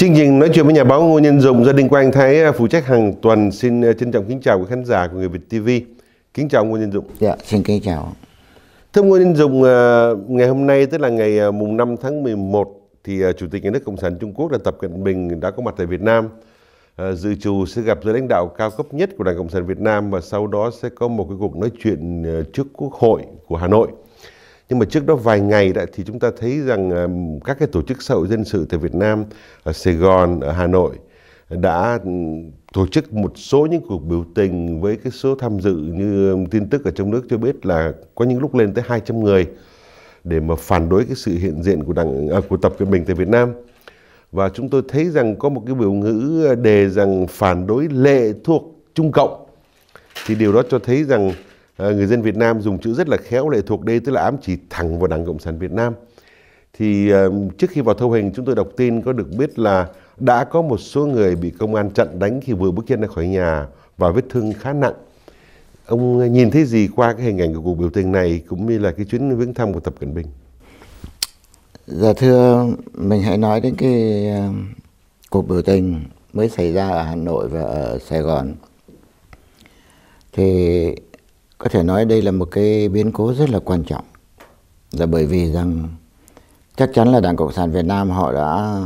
Chương trình nói chuyện với nhà báo Ngô Nhân Dụng do Đinh Quang Thái à, phụ trách hàng tuần xin à, trân trọng kính chào quý khán giả của Người Việt TV. Kính chào Ngô Nhân Dụng. Dạ, xin kính chào. Thưa Ngô Nhân Dụng, à, ngày hôm nay tức là ngày mùng 5 tháng 11 thì Chủ tịch Nhà nước Cộng sản Trung Quốc là Tập Cận Bình đã có mặt tại Việt Nam. Dự trù sẽ gặp giới lãnh đạo cao cấp nhất của Đảng Cộng sản Việt Nam và sau đó sẽ có một cái cuộc nói chuyện trước Quốc hội của Hà Nội nhưng mà trước đó vài ngày đã thì chúng ta thấy rằng ờ, các cái tổ chức xã hội dân sự tại Việt Nam ở Sài Gòn ở Hà Nội đã ừ, tổ chức một số những cuộc biểu tình với cái số tham dự như tin tức ở trong nước cho biết là có những lúc lên tới 200 người để mà phản đối cái sự hiện diện của đảng à, của tập cận bình tại Việt Nam và chúng tôi thấy rằng có một cái biểu ngữ ờ, đề rằng phản đối lệ thuộc Trung Cộng thì điều đó cho thấy rằng Ờ, người dân Việt Nam dùng chữ rất là khéo lệ thuộc đây tức là ám chỉ thẳng vào Đảng Cộng sản Việt Nam. Thì ờ, trước khi vào thâu hình chúng tôi đọc tin có được biết là đã có một số người bị công an chặn đánh khi vừa bước chân ra khỏi nhà và vết thương khá nặng. Ông nhìn thấy gì qua cái hình ảnh của cuộc biểu tình này cũng như là cái chuyến viếng thăm của Tập Cận Bình? Dạ thưa, mình hãy nói đến cái ờ, cuộc biểu tình mới xảy ra ở Hà Nội và ở Sài Gòn. Thì có thể nói đây là một cái biến cố rất là quan trọng là bởi vì rằng chắc chắn là Đảng Cộng sản Việt Nam họ đã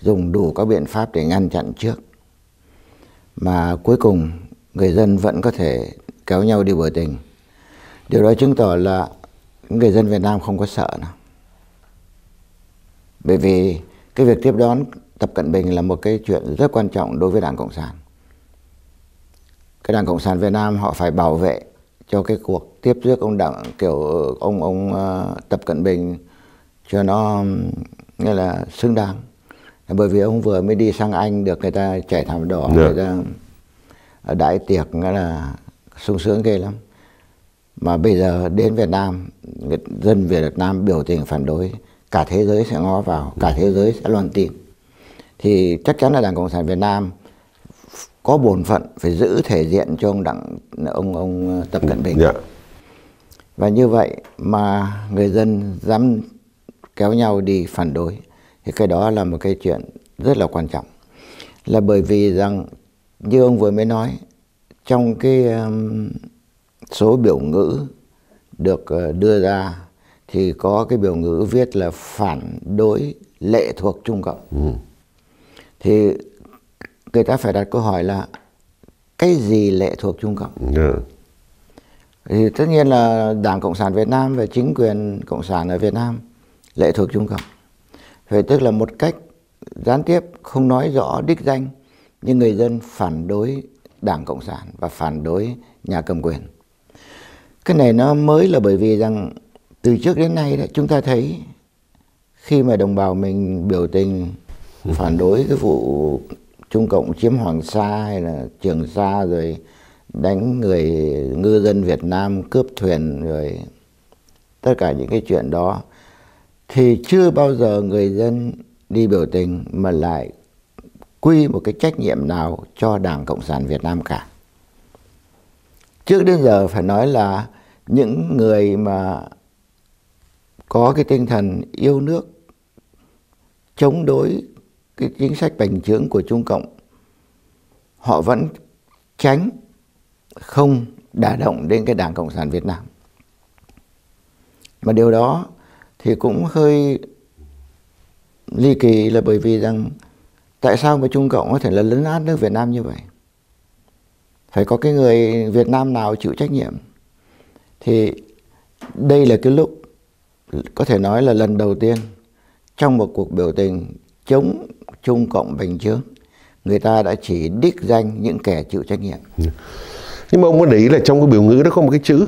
dùng đủ các biện pháp để ngăn chặn trước mà cuối cùng người dân vẫn có thể kéo nhau đi biểu tình điều đó chứng tỏ là người dân Việt Nam không có sợ nào bởi vì cái việc tiếp đón Tập Cận Bình là một cái chuyện rất quan trọng đối với Đảng Cộng sản cái Đảng Cộng sản Việt Nam họ phải bảo vệ cho cái cuộc tiếp trước ông đặng kiểu ông ông ờ, tập cận bình cho nó nghĩa là xứng đáng bởi vì ông vừa mới đi sang anh được người ta trải thảm đỏ yeah. Dạ. người ta đại tiệc nghĩa là sung sướng ghê lắm mà bây giờ đến Việt Nam dân Việt Nam biểu tình phản đối cả thế giới sẽ ngó vào cả thế giới sẽ loan tin thì chắc chắn là Đảng Cộng sản Việt Nam có bổn phận phải giữ thể diện cho ông đặng ông ông ờ, tập cận bình yeah. Dạ. và như vậy mà người dân dám kéo nhau đi phản đối thì cái đó là một cái chuyện rất là quan trọng là bởi vì rằng như ông vừa mới nói trong cái um, số biểu ngữ được ờ, đưa ra thì có cái biểu ngữ viết là phản đối lệ thuộc Trung Cộng. Ừ. Thì người ta phải đặt câu hỏi là cái gì lệ thuộc Trung Cộng yeah. Dạ. thì tất nhiên là Đảng Cộng sản Việt Nam và chính quyền Cộng sản ở Việt Nam lệ thuộc Trung Cộng vậy tức là một cách gián tiếp không nói rõ đích danh nhưng người dân phản đối Đảng Cộng sản và phản đối nhà cầm quyền cái này nó mới là bởi vì rằng từ trước đến nay đấy, chúng ta thấy khi mà đồng bào mình biểu tình phản đối cái vụ Trung Cộng chiếm Hoàng Sa hay là Trường Sa rồi đánh người ngư dân Việt Nam cướp thuyền rồi tất cả những cái chuyện đó thì chưa bao giờ người dân đi biểu tình mà lại quy một cái trách nhiệm nào cho Đảng Cộng sản Việt Nam cả. Trước đến giờ phải nói là những người mà có cái tinh thần yêu nước chống đối cái chính sách bành trướng của Trung Cộng họ vẫn tránh không đả động đến cái Đảng Cộng sản Việt Nam. Mà điều đó thì cũng hơi ly kỳ là bởi vì rằng tại sao mà Trung Cộng có thể là lấn át nước Việt Nam như vậy? Phải có cái người Việt Nam nào chịu trách nhiệm? Thì đây là cái lúc có thể nói là lần đầu tiên trong một cuộc biểu tình chống Trung Cộng Bình Chướng người ta đã chỉ đích danh những kẻ chịu trách nhiệm ừ. nhưng mà ông có để ý là trong cái biểu ngữ đó có một cái chữ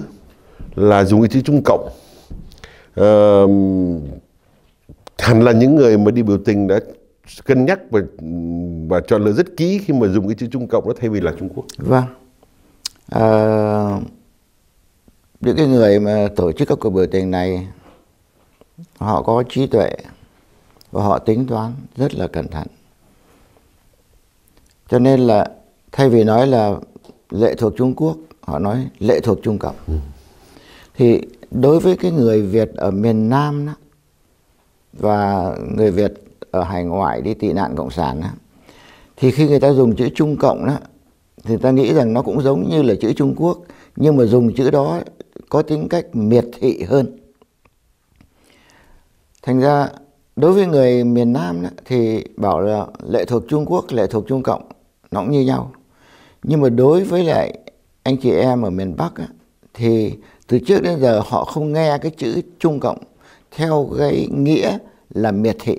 là dùng cái chữ Trung Cộng ờ, hẳn là những người mà đi biểu tình đã cân nhắc và và chọn lựa rất kỹ khi mà dùng cái chữ Trung Cộng đó thay vì là Trung Quốc vâng à, những cái người mà tổ chức các cuộc biểu tình này họ có trí tuệ và họ tính toán rất là cẩn thận cho nên là thay vì nói là lệ thuộc Trung Quốc họ nói lệ thuộc Trung Cộng ừ. thì đối với cái người Việt ở miền Nam đó, và người Việt ở hải ngoại đi tị nạn cộng sản đó, thì khi người ta dùng chữ Trung Cộng đó thì ta nghĩ rằng nó cũng giống như là chữ Trung Quốc nhưng mà dùng chữ đó có tính cách miệt thị hơn thành ra đối với người miền Nam thì bảo là lệ thuộc Trung Quốc, lệ thuộc Trung Cộng nó cũng như nhau. Nhưng mà đối với lại anh chị em ở miền Bắc thì từ trước đến giờ họ không nghe cái chữ Trung Cộng theo cái nghĩa là miệt thị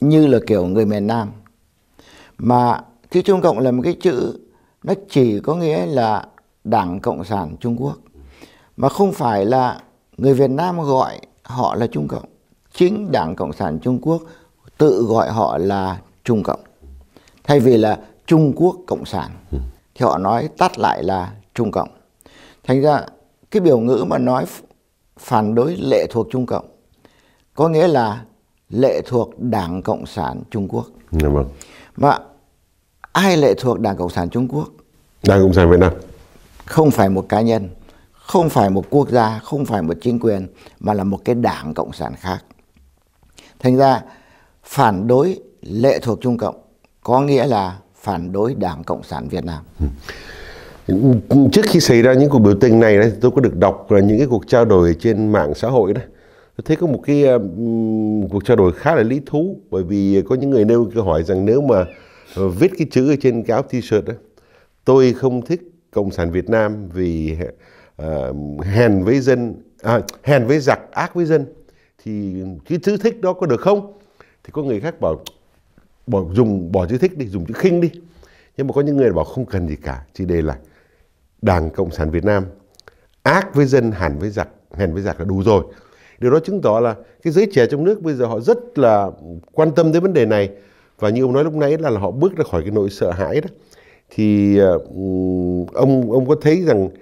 như là kiểu người miền Nam. Mà chữ Trung Cộng là một cái chữ nó chỉ có nghĩa là Đảng Cộng sản Trung Quốc mà không phải là người Việt Nam gọi họ là Trung Cộng chính Đảng Cộng sản Trung Quốc tự gọi họ là Trung Cộng. Thay vì là Trung Quốc Cộng sản thì họ nói tắt lại là Trung Cộng. Thành ra cái biểu ngữ mà nói phản đối lệ thuộc Trung Cộng có nghĩa là lệ thuộc Đảng Cộng sản Trung Quốc. Dạ vâng. Và ai lệ thuộc Đảng Cộng sản Trung Quốc? Đảng Cộng sản Việt Nam. Không phải một cá nhân, không phải một quốc gia, không phải một chính quyền mà là một cái Đảng Cộng sản khác thành ra phản đối lệ thuộc Trung Cộng có nghĩa là phản đối Đảng Cộng sản Việt Nam. Ừ. Trước khi xảy ra những cuộc biểu tình này, đấy, tôi có được đọc những cái cuộc trao đổi trên mạng xã hội đấy. Tôi thấy có một cái um, cuộc trao đổi khá là lý thú bởi vì có những người nêu câu hỏi rằng nếu mà ờ, viết cái chữ ở trên cái áo t-shirt đó, tôi không thích Cộng sản Việt Nam vì uh, hèn với dân, à, hèn với giặc, ác với dân thì cái chữ thích đó có được không thì có người khác bảo bỏ dùng bỏ chữ thích đi dùng chữ khinh đi nhưng mà có những người bảo không cần gì cả chỉ đề là đảng cộng sản việt nam ác với dân hẳn với giặc hèn với giặc là đủ rồi điều đó chứng tỏ là cái giới trẻ trong nước bây giờ họ rất là quan tâm đến vấn đề này và như ông nói lúc nãy là, là họ bước ra khỏi cái nỗi sợ hãi đó thì uh, ông ông có thấy rằng uh,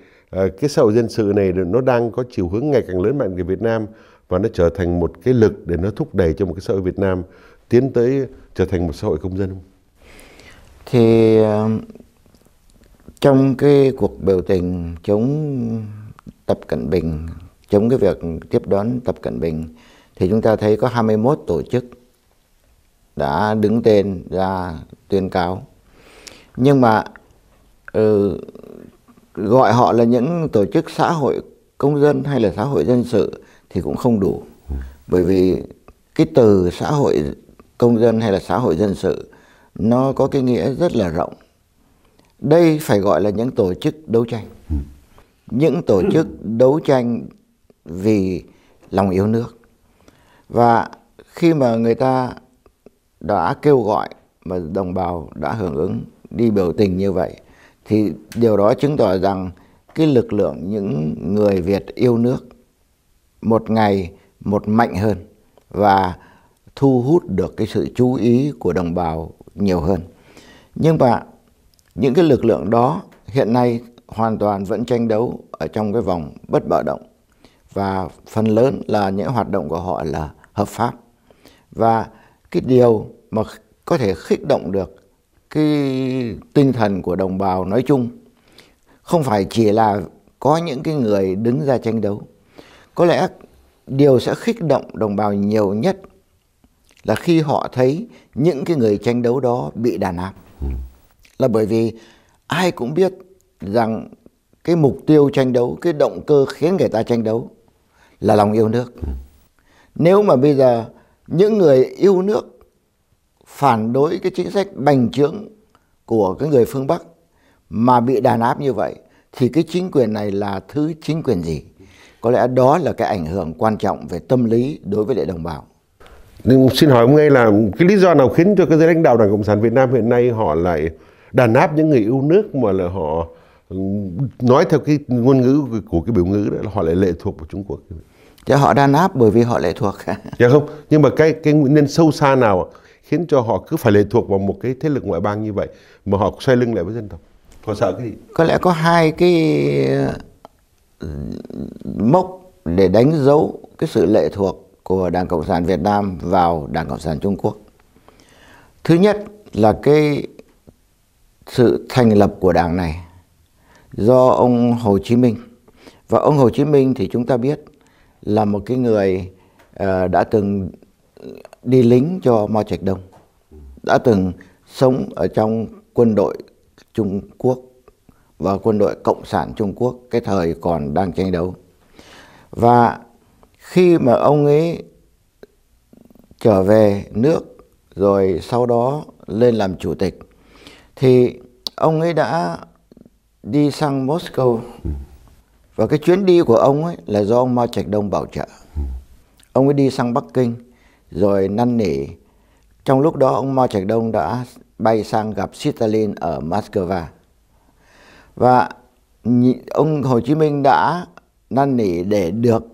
cái xã hội dân sự này nó đang có chiều hướng ngày càng lớn mạnh về Việt Nam và nó trở thành một cái lực để nó thúc đẩy cho một cái xã hội Việt Nam tiến tới trở thành một xã hội công dân không? Thì ờ, trong cái cuộc biểu tình chống Tập Cận Bình, chống cái việc tiếp đón Tập Cận Bình thì chúng ta thấy có 21 tổ chức đã đứng tên ra tuyên cáo. Nhưng mà ừ, gọi họ là những tổ chức xã hội công dân hay là xã hội dân sự thì cũng không đủ bởi vì cái từ xã hội công dân hay là xã hội dân sự nó có cái nghĩa rất là rộng đây phải gọi là những tổ chức đấu tranh những tổ chức đấu tranh vì lòng yêu nước và khi mà người ta đã kêu gọi mà đồng bào đã hưởng ứng đi biểu tình như vậy thì điều đó chứng tỏ rằng cái lực lượng những người Việt yêu nước một ngày một mạnh hơn và thu hút được cái sự chú ý của đồng bào nhiều hơn. Nhưng mà những cái lực lượng đó hiện nay hoàn toàn vẫn tranh đấu ở trong cái vòng bất bạo động và phần lớn là những hoạt động của họ là hợp pháp. Và cái điều mà có thể khích động được cái tinh thần của đồng bào nói chung không phải chỉ là có những cái người đứng ra tranh đấu có lẽ điều sẽ khích động đồng bào nhiều nhất là khi họ thấy những cái người tranh đấu đó bị đàn áp. Ừ. Là bởi vì ai cũng biết rằng cái mục tiêu tranh đấu, cái động cơ khiến người ta tranh đấu là lòng yêu nước. Ừ. Nếu mà bây giờ những người yêu nước phản đối cái chính sách bành trướng của cái người phương Bắc mà bị đàn áp như vậy thì cái chính quyền này là thứ chính quyền gì? có lẽ đó là cái ảnh hưởng quan trọng về tâm lý đối với lại đồng bào nhưng xin hỏi ông ngay là cái lý do nào khiến cho cái giới lãnh đạo đảng cộng sản việt nam hiện nay họ lại đàn áp những người yêu nước mà là họ ừ, nói theo cái ngôn ngữ của cái biểu ngữ đó họ lại lệ thuộc vào trung quốc chứ dạ, họ đàn áp bởi vì họ lệ thuộc dạ không nhưng mà cái cái nguyên nhân sâu xa nào khiến cho họ cứ phải lệ thuộc vào một cái thế lực ngoại bang như vậy mà họ xoay lưng lại với dân tộc họ sợ cái gì có lẽ có hai cái mốc để đánh dấu cái sự lệ thuộc của Đảng Cộng sản Việt Nam vào Đảng Cộng sản Trung Quốc. Thứ nhất là cái sự thành lập của đảng này do ông Hồ Chí Minh. Và ông Hồ Chí Minh thì chúng ta biết là một cái người ờ, đã từng đi lính cho Mao Trạch Đông, đã từng sống ở trong quân đội Trung Quốc và quân đội Cộng sản Trung Quốc cái thời còn đang tranh đấu. Và khi mà ông ấy trở về nước rồi sau đó lên làm chủ tịch thì ông ấy đã đi sang Moscow và cái chuyến đi của ông ấy là do ông Mao Trạch Đông bảo trợ. Ông ấy đi sang Bắc Kinh rồi năn nỉ. Trong lúc đó ông Mao Trạch Đông đã bay sang gặp Stalin ở Moscow và ông Hồ Chí Minh đã năn nỉ để được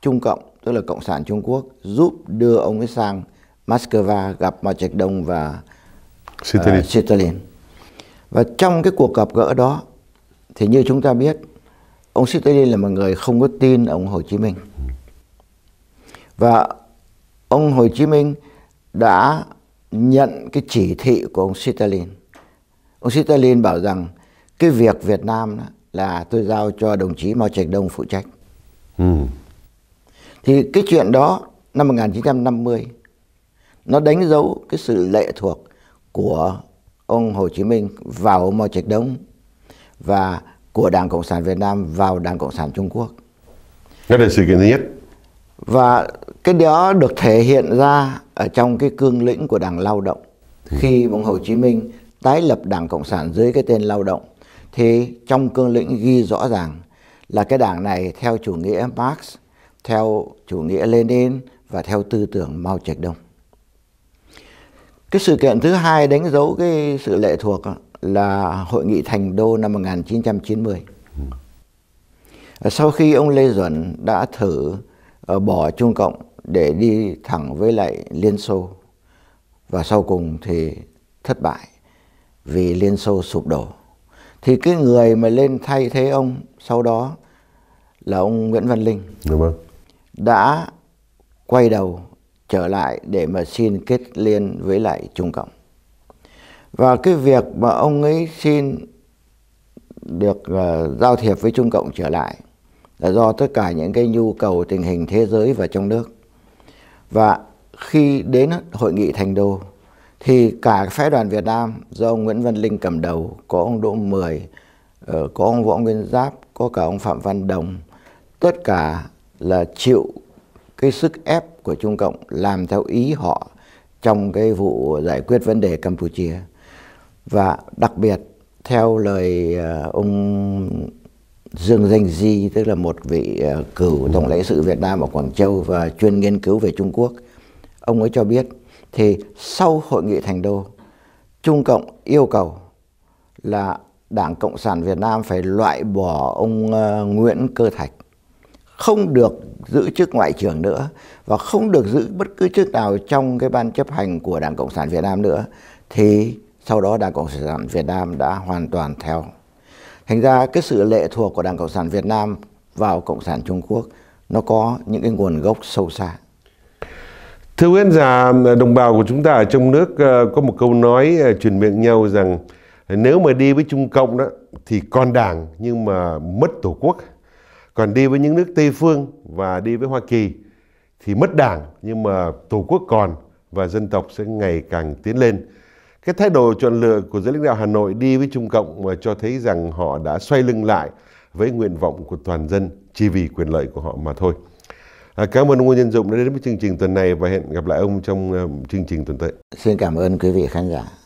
Trung Cộng tức là Cộng sản Trung Quốc giúp đưa ông ấy sang Moscow gặp Mao Trạch Đông và ờ, Stalin. Uh, Và trong cái cuộc gặp gỡ đó thì như chúng ta biết ông Stalin là một người không có tin ông Hồ Chí Minh và ông Hồ Chí Minh đã nhận cái chỉ thị của ông Stalin. Ông Stalin bảo rằng cái việc Việt Nam đó là tôi giao cho đồng chí Mao Trạch Đông phụ trách. Ừ. Thì cái chuyện đó năm 1950 nó đánh dấu cái sự lệ thuộc của ông Hồ Chí Minh vào Mao Trạch Đông và của Đảng Cộng sản Việt Nam vào Đảng Cộng sản Trung Quốc. Đó là sự kiện thứ nhất. Và cái đó được thể hiện ra ở trong cái cương lĩnh của Đảng Lao động ừ. khi ông Hồ Chí Minh tái lập Đảng Cộng sản dưới cái tên Lao động thì trong cương lĩnh ghi rõ ràng là cái đảng này theo chủ nghĩa Marx, theo chủ nghĩa Lenin và theo tư tưởng Mao Trạch Đông. Cái sự kiện thứ hai đánh dấu cái sự lệ thuộc là hội nghị Thành Đô năm 1990. Sau khi ông Lê Duẩn đã thử ờ, bỏ Trung Cộng để đi thẳng với lại Liên Xô và sau cùng thì thất bại vì Liên Xô sụp đổ thì cái người mà lên thay thế ông sau đó là ông Nguyễn Văn Linh Đúng dạ vâng. không? đã quay đầu trở lại để mà xin kết liên với lại Trung Cộng và cái việc mà ông ấy xin được uh, giao thiệp với Trung Cộng trở lại là do tất cả những cái nhu cầu tình hình thế giới và trong nước và khi đến hội nghị thành đô thì cả phái đoàn Việt Nam do ông Nguyễn Văn Linh cầm đầu, có ông Đỗ Mười, ờ, có ông Võ Nguyên Giáp, có cả ông Phạm Văn Đồng, tất cả là chịu cái sức ép của Trung Cộng làm theo ý họ trong cái vụ giải quyết vấn đề Campuchia. Và đặc biệt theo lời ờ, ông Dương Danh Di, tức là một vị ờ, cựu Tổng lãnh sự Việt Nam ở Quảng Châu và chuyên nghiên cứu về Trung Quốc, ông ấy cho biết thì sau hội nghị thành đô Trung Cộng yêu cầu là Đảng Cộng sản Việt Nam phải loại bỏ ông ờ, Nguyễn Cơ Thạch không được giữ chức ngoại trưởng nữa và không được giữ bất cứ chức nào trong cái ban chấp hành của Đảng Cộng sản Việt Nam nữa thì sau đó Đảng Cộng sản Việt Nam đã hoàn toàn theo. Thành ra cái sự lệ thuộc của Đảng Cộng sản Việt Nam vào Cộng sản Trung Quốc nó có những cái nguồn gốc sâu xa. Thưa quý giả, đồng bào của chúng ta ở trong nước ờ, có một câu nói ờ, truyền miệng nhau rằng nếu mà đi với Trung Cộng đó thì còn đảng nhưng mà mất Tổ quốc. Còn đi với những nước Tây Phương và đi với Hoa Kỳ thì mất đảng nhưng mà Tổ quốc còn và dân tộc sẽ ngày càng tiến lên. Cái thái độ chọn lựa của giới lãnh đạo Hà Nội đi với Trung Cộng mà cho thấy rằng họ đã xoay lưng lại với nguyện vọng của toàn dân chỉ vì quyền lợi của họ mà thôi. À, cảm ơn ông Nhân Dụng đã đến với chương trình tuần này và hẹn gặp lại ông trong ờ, chương trình tuần tới. Xin cảm ơn quý vị khán giả.